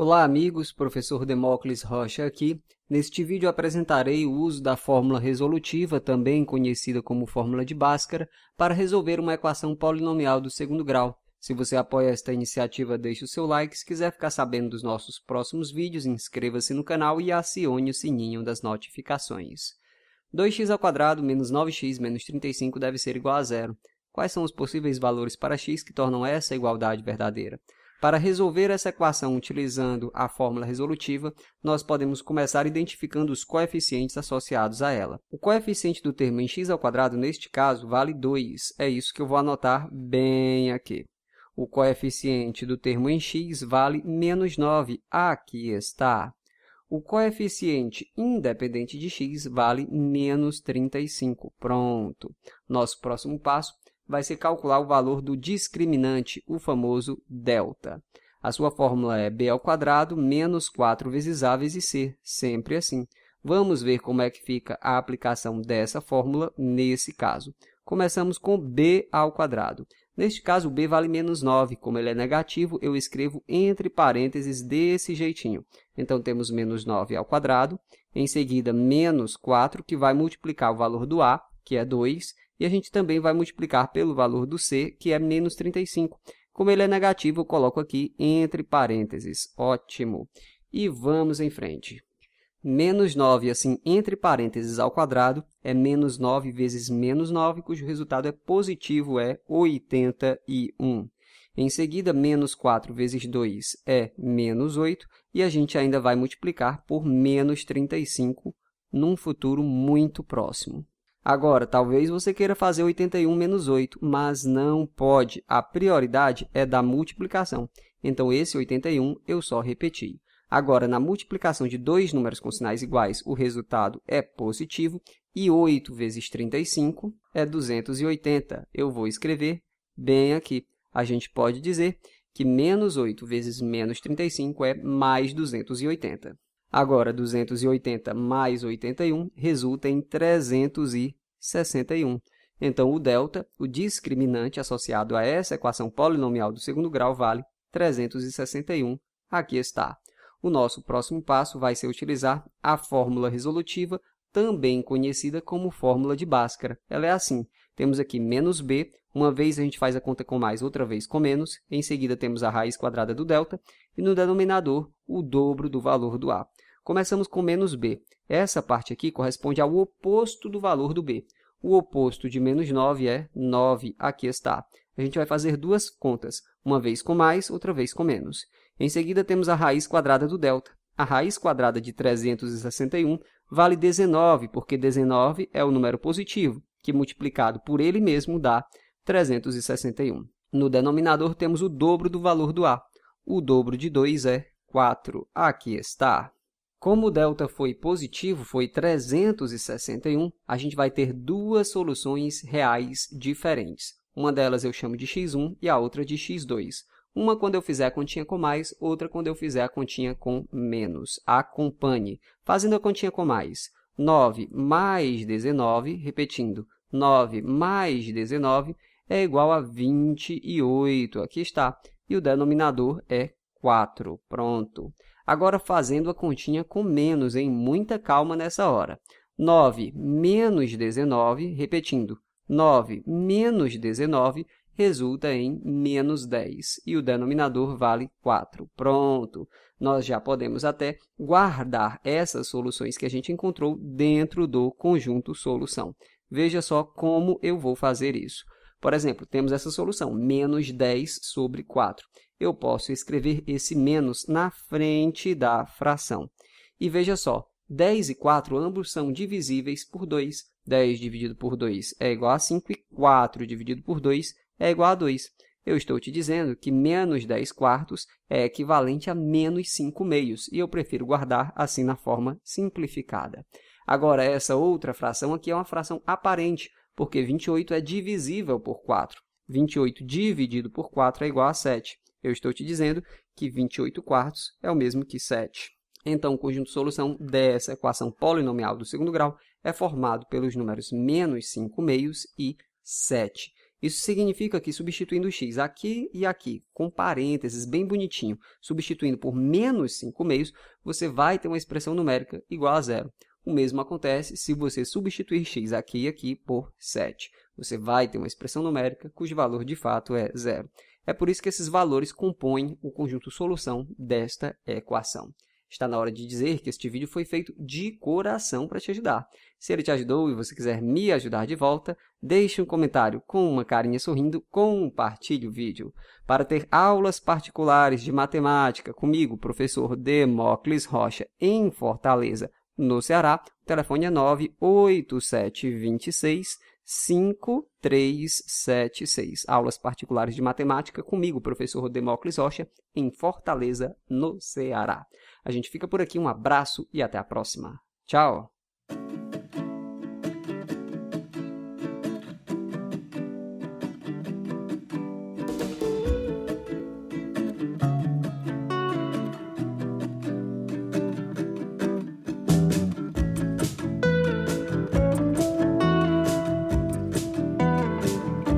Olá, amigos. Professor Demócles Rocha aqui. Neste vídeo apresentarei o uso da fórmula resolutiva, também conhecida como fórmula de Bhaskara, para resolver uma equação polinomial do segundo grau. Se você apoia esta iniciativa, deixe o seu like. Se quiser ficar sabendo dos nossos próximos vídeos, inscreva-se no canal e acione o sininho das notificações. 2x² menos 9x menos 35 deve ser igual a zero. Quais são os possíveis valores para x que tornam essa igualdade verdadeira? Para resolver essa equação utilizando a fórmula resolutiva, nós podemos começar identificando os coeficientes associados a ela. O coeficiente do termo em quadrado neste caso vale 2, é isso que eu vou anotar bem aqui. O coeficiente do termo em x vale menos 9, aqui está. O coeficiente independente de x vale menos 35, pronto. Nosso próximo passo vai se calcular o valor do discriminante, o famoso delta. A sua fórmula é b ao quadrado menos 4 vezes a vezes c, sempre assim. Vamos ver como é que fica a aplicação dessa fórmula nesse caso. Começamos com b ao quadrado. Neste caso, b vale menos 9. Como ele é negativo, eu escrevo entre parênteses desse jeitinho. Então, temos menos 9 ao quadrado. Em seguida, menos 4, que vai multiplicar o valor do a que é 2, e a gente também vai multiplicar pelo valor do C, que é menos 35. Como ele é negativo, eu coloco aqui entre parênteses. Ótimo. E vamos em frente. Menos 9, assim, entre parênteses ao quadrado, é menos 9 vezes menos 9, cujo resultado é positivo, é 81. Em seguida, menos 4 vezes 2 é menos 8, e a gente ainda vai multiplicar por menos 35 num futuro muito próximo. Agora, talvez você queira fazer 81 menos 8, mas não pode. A prioridade é da multiplicação. Então, esse 81 eu só repeti. Agora, na multiplicação de dois números com sinais iguais, o resultado é positivo. E 8 vezes 35 é 280. Eu vou escrever bem aqui. A gente pode dizer que menos 8 vezes menos 35 é mais 280. Agora, 280 mais 81 resulta em 361. Então, o delta, o discriminante associado a essa equação polinomial do segundo grau, vale 361. Aqui está. O nosso próximo passo vai ser utilizar a fórmula resolutiva, também conhecida como fórmula de Bhaskara. Ela é assim. Temos aqui menos b uma vez a gente faz a conta com mais, outra vez com menos. Em seguida temos a raiz quadrada do delta e no denominador o dobro do valor do a. Começamos com menos b. Essa parte aqui corresponde ao oposto do valor do b. O oposto de menos 9 é 9, aqui está. A gente vai fazer duas contas, uma vez com mais, outra vez com menos. Em seguida, temos a raiz quadrada do delta. A raiz quadrada de 361 vale 19, porque 19 é o número positivo, que multiplicado por ele mesmo dá 361. No denominador temos o dobro do valor do A. O dobro de 2 é 4. Aqui está. Como o delta foi positivo, foi 361, a gente vai ter duas soluções reais diferentes. Uma delas eu chamo de x1 e a outra de x2. Uma quando eu fizer a continha com mais, outra quando eu fizer a continha com menos. Acompanhe. Fazendo a continha com mais, 9 mais 19, repetindo, 9 mais 19 é igual a 28. Aqui está. E o denominador é 4. Pronto. Agora, fazendo a continha com menos, em muita calma nessa hora. 9 menos 19, repetindo, 9 menos 19 resulta em menos 10, e o denominador vale 4. Pronto! Nós já podemos até guardar essas soluções que a gente encontrou dentro do conjunto solução. Veja só como eu vou fazer isso. Por exemplo, temos essa solução, menos 10 sobre 4. Eu posso escrever esse menos na frente da fração. E veja só, 10 e 4, ambos são divisíveis por 2. 10 dividido por 2 é igual a 5 e 4 dividido por 2 é igual a 2. Eu estou te dizendo que menos 10 quartos é equivalente a menos 5 meios, e eu prefiro guardar assim na forma simplificada. Agora, essa outra fração aqui é uma fração aparente, porque 28 é divisível por 4. 28 dividido por 4 é igual a 7. Eu estou te dizendo que 28 quartos é o mesmo que 7. Então, o conjunto de solução dessa equação polinomial do segundo grau é formado pelos números menos 5 meios e 7. Isso significa que, substituindo x aqui e aqui, com parênteses bem bonitinho, substituindo por menos 5 meios, você vai ter uma expressão numérica igual a zero. O mesmo acontece se você substituir x aqui e aqui por 7. Você vai ter uma expressão numérica cujo valor de fato é zero. É por isso que esses valores compõem o conjunto solução desta equação. Está na hora de dizer que este vídeo foi feito de coração para te ajudar. Se ele te ajudou e você quiser me ajudar de volta, deixe um comentário com uma carinha sorrindo, compartilhe o vídeo. Para ter aulas particulares de matemática comigo, professor Demócles Rocha, em Fortaleza, no Ceará. O telefone é 98726 5376. Aulas particulares de matemática comigo, professor Demócles Rocha, em Fortaleza, no Ceará. A gente fica por aqui, um abraço e até a próxima. Tchau!